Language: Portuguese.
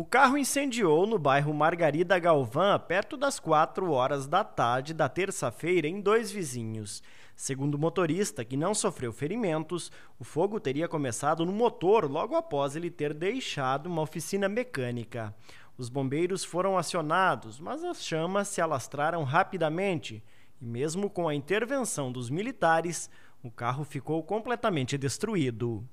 O carro incendiou no bairro Margarida Galvão, perto das 4 horas da tarde da terça-feira, em dois vizinhos. Segundo o motorista, que não sofreu ferimentos, o fogo teria começado no motor logo após ele ter deixado uma oficina mecânica. Os bombeiros foram acionados, mas as chamas se alastraram rapidamente e, mesmo com a intervenção dos militares, o carro ficou completamente destruído.